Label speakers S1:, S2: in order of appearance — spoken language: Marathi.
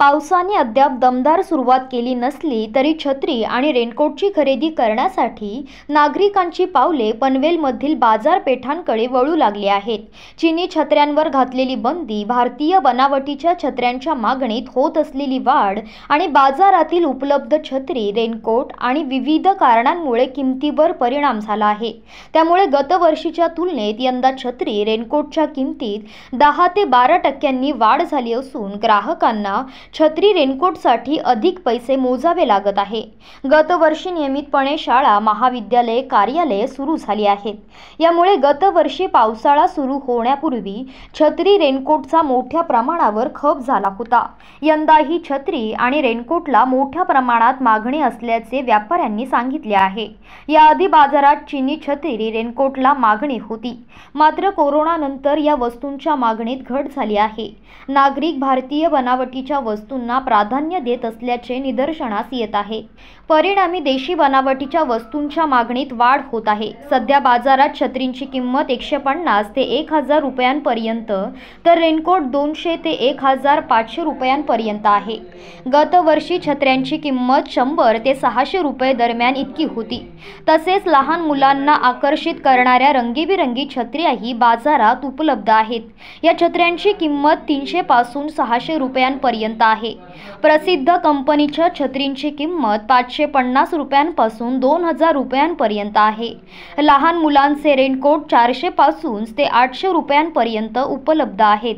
S1: पावसाने अद्याप दमदार सुरुवात केली नसली तरी छत्री आणि रेनकोटची खरेदी करण्यासाठी नागरिकांची पावले पनवेलमधील बाजारपेठांकडे वळू लागली आहेत चिनी छत्र्यांवर घातलेली बंदी भारतीय बनावटीच्या छत्र्यांच्या मागणीत होत असलेली वाढ आणि बाजारातील उपलब्ध छत्री रेनकोट आणि विविध कारणांमुळे किमतीवर परिणाम झाला आहे त्यामुळे गतवर्षीच्या तुलनेत यंदा छत्री रेनकोटच्या किमतीत दहा ते बारा टक्क्यांनी वाढ झाली असून ग्राहकांना छत्री रेनकोटसाठी अधिक पैसे मोजावे लागत आहे गतवर्षी नियमितपणे शाळा महाविद्यालय कार्यालये सुरू झाली आहेत यामुळे गतवर्षी पावसाळा सुरू होण्यापूर्वी छत्री रेनकोटचा मोठ्या प्रमाणावर खप झाला होता यंदाही छत्री आणि रेनकोटला मोठ्या प्रमाणात मागणी असल्याचे व्यापाऱ्यांनी सांगितले आहे याआधी बाजारात चिनी छत्री रेनकोटला मागणी होती मात्र कोरोनानंतर या वस्तूंच्या मागणीत घट झाली आहे नागरिक भारतीय बनावटीच्या वस्तू वस्तूंना प्राधान्य देत असल्याचे निदर्शनास येत आहे परिणामी देशी बनावटीच्या वस्तूंच्या मागणीत वाढ होत आहे सध्या बाजारात छत्रींची किंमत एकशे पन्नास ते एक हजार रुपयांपर्यंत तर रेनकोट दोनशे ते एक हजार पाचशे रुपयांपर्यंत आहे गतवर्षी छत्र्यांची किंमत शंभर ते सहाशे रुपये दरम्यान इतकी होती तसेच लहान मुलांना आकर्षित करणाऱ्या रंगीबिरंगी छत्र्याही बाजारात उपलब्ध आहेत या छत्र्यांची किंमत तीनशे पासून सहाशे रुपयांपर्यंत आहे प्रसिद्ध कंपनीच्या छत्रींची किंमत पाचशे पन्नास रुपयांपासून दोन हजार रुपयांपर्यंत आहे लहान मुलांचे रेनकोट चारशेपासून ते आठशे रुपयांपर्यंत उपलब्ध आहेत